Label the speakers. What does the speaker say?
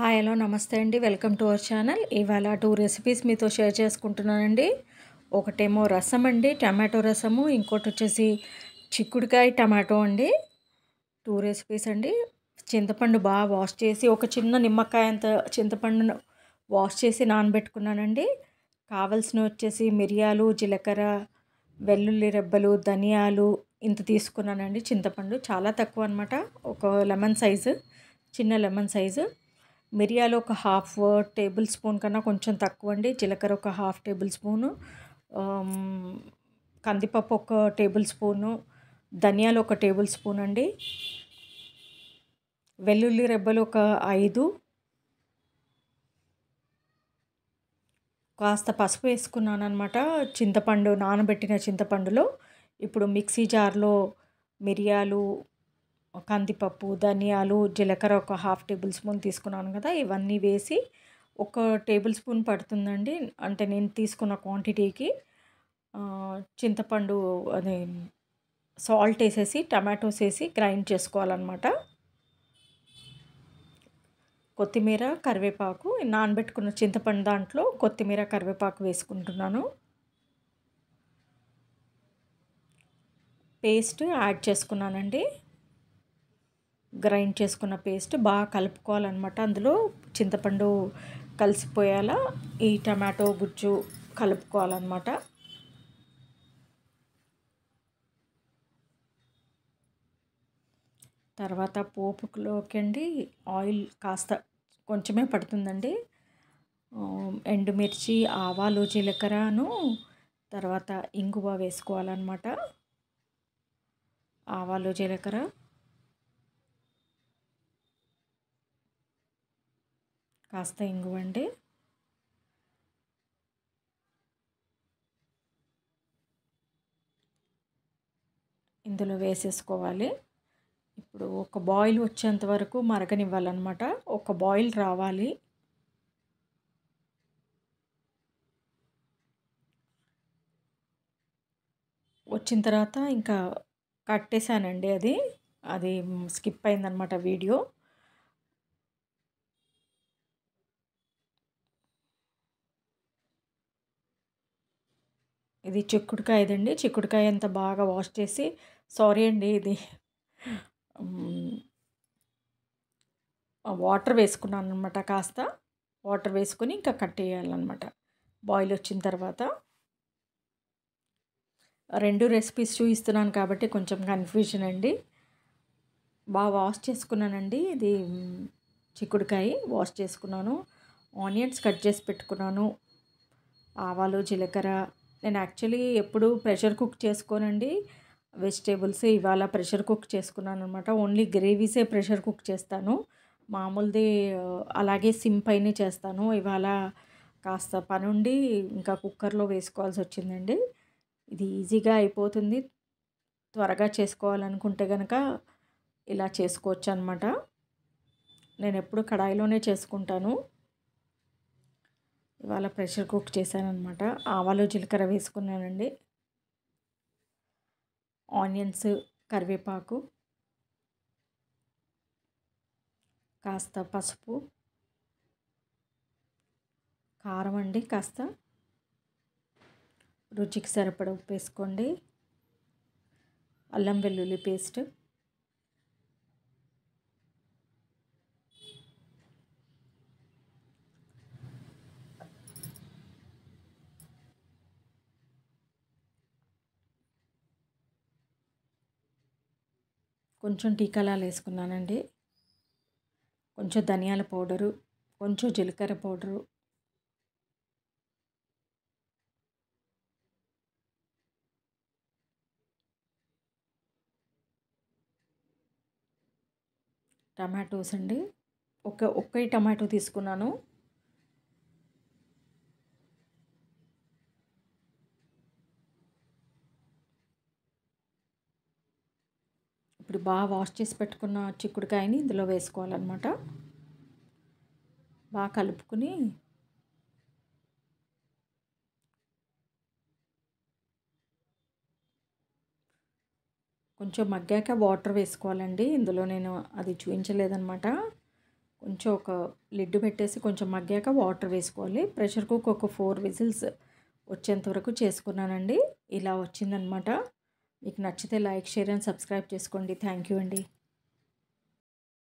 Speaker 1: hi hello నమస్తే అండి welcome to our channel ఇవాళ టూ రెసిపీస్ మీతో షేర్ చేసుకుంటున్నానండి ఒకటేమో రసం అండి టమాటో రసము ఇంకోటి వచ్చేసి చిక్కుడుకాయ టమాటో అండి టూ రెసిపీస్ అండి చింతపండు బాగా వాష్ చేసి ఒక చిన్న నిమ్మకాయ అంత చింతపండును వాష్ చేసి నానబెట్టుకున్నానండి కావలసినవి వచ్చేసి మిరియాలు జీలకర్ర వెల్లుల్లి రెబ్బలు ధనియాలు ఇంత తీసుకున్నానండి చింతపండు చాలా తక్కువ అనమాట ఒక లెమన్ సైజు చిన్న లెమన్ సైజు మిరియాలు ఒక హాఫ్ టేబుల్ స్పూన్ కన్నా కొంచెం తక్కువ అండి జీలకర్ర ఒక హాఫ్ టేబుల్ స్పూను కందిపప్పు ఒక టేబుల్ స్పూను ధనియాలు ఒక టేబుల్ స్పూన్ అండి వెల్లుల్లి రెబ్బలు ఒక ఐదు కాస్త పసుపు వేసుకున్నాను అనమాట చింతపండు నానబెట్టిన చింతపండులో ఇప్పుడు మిక్సీ జార్లో మిరియాలు కందిపప్పు ధనియాలు జీలకర్ర ఒక హాఫ్ టేబుల్ స్పూన్ తీసుకున్నాను కదా ఇవన్నీ వేసి ఒక టేబుల్ స్పూన్ పడుతుందండి అంటే నేను తీసుకున్న క్వాంటిటీకి చింతపండు అదే సాల్ట్ వేసేసి టమాటోస్ వేసి గ్రైండ్ చేసుకోవాలన్నమాట కొత్తిమీర కరివేపాకు నానబెట్టుకున్న చింతపండు దాంట్లో కొత్తిమీర కరివేపాకు వేసుకుంటున్నాను పేస్ట్ యాడ్ చేసుకున్నానండి గ్రైండ్ చేసుకున్న పేస్ట్ బాగా కలుపుకోవాలన్నమాట అందులో చింతపండు కలిసిపోయేలా ఈ టమాటో గుజ్జు కలుపుకోవాలన్నమాట తర్వాత పోపులోకండి ఆయిల్ కాస్త కొంచెమే పడుతుందండి ఎండుమిర్చి ఆవాలు జీలకర్రను తర్వాత ఇంగువ వేసుకోవాలన్నమాట ఆవాలు జీలకర్ర కాస్త ఇంగువండి ఇందులో వేసేసుకోవాలి ఇప్పుడు ఒక బాయిల్ వచ్చేంత వరకు మరగనివ్వాలన్నమాట ఒక బాయిల్ రావాలి వచ్చిన తర్వాత ఇంకా కట్టేశానండి అది అది స్కిప్ అయిందనమాట వీడియో ఇది చిక్కుడుకాయదండి చిక్కుడుకాయ అంత బాగా వాష్ చేసి సారీ అండి ఇది వాటర్ వేసుకున్నాను అనమాట కాస్త వాటర్ వేసుకుని ఇంకా కట్ చేయాలన్నమాట బాయిల్ వచ్చిన తర్వాత రెండు రెసిపీస్ చూపిస్తున్నాను కాబట్టి కొంచెం కన్ఫ్యూజన్ అండి బాగా వాష్ చేసుకున్నానండి ఇది చిక్కుడుకాయ వాష్ చేసుకున్నాను ఆనియన్స్ కట్ చేసి పెట్టుకున్నాను ఆవాలు జీలకర్ర నేను యాక్చువల్లీ ఎప్పుడు ప్రెషర్ కుక్ చేసుకోనండి వెజిటేబుల్స్ ఇవాళ ప్రెషర్ కుక్ చేసుకున్నాను అనమాట ఓన్లీ గ్రేవీసే ప్రెషర్ కుక్ చేస్తాను మామూలుది అలాగే సిమ్ పైనే చేస్తాను ఇవాళ కాస్త పని ఉండి ఇంకా కుక్కర్లో వేసుకోవాల్సి వచ్చిందండి ఇది ఈజీగా అయిపోతుంది త్వరగా చేసుకోవాలనుకుంటే కనుక ఇలా చేసుకోవచ్చు అనమాట నేను ఎప్పుడు కడాయిలోనే చేసుకుంటాను ఇవాళ ప్రెషర్ కుక్ చేశానమాట ఆవాలు జీలకర్ర వేసుకున్నానండి ఆనియన్స్ కరివేపాకు కాస్త పసుపు కారం అండి కాస్త రుచికి సరిపడ ఉప్పు వేసుకోండి అల్లం వెల్లుల్లి పేస్ట్ కొంచెం టీకాలాలు వేసుకున్నానండి కొంచెం ధనియాల పౌడరు కొంచెం జీలకర్ర పౌడరు టమాటోస్ అండి ఒక ఒక్క టమాటో తీసుకున్నాను ఇప్పుడు బాగా వాష్ చేసి పెట్టుకున్న చిక్కుడుకాయని ఇందులో వేసుకోవాలన్నమాట బాగా కలుపుకుని కొంచెం మగ్గాక వాటర్ వేసుకోవాలండి ఇందులో నేను అది చూపించలేదన్నమాట కొంచెం ఒక లిడ్డు పెట్టేసి కొంచెం మగ్గాక వాటర్ వేసుకోవాలి ప్రెషర్ కుక్ ఒక ఫోర్ విజిల్స్ వచ్చేంత వరకు చేసుకున్నానండి ఇలా వచ్చిందనమాట మీకు నచ్చితే లైక్ షేర్ అండ్ సబ్స్క్రైబ్ చేసుకోండి థ్యాంక్ యూ అండి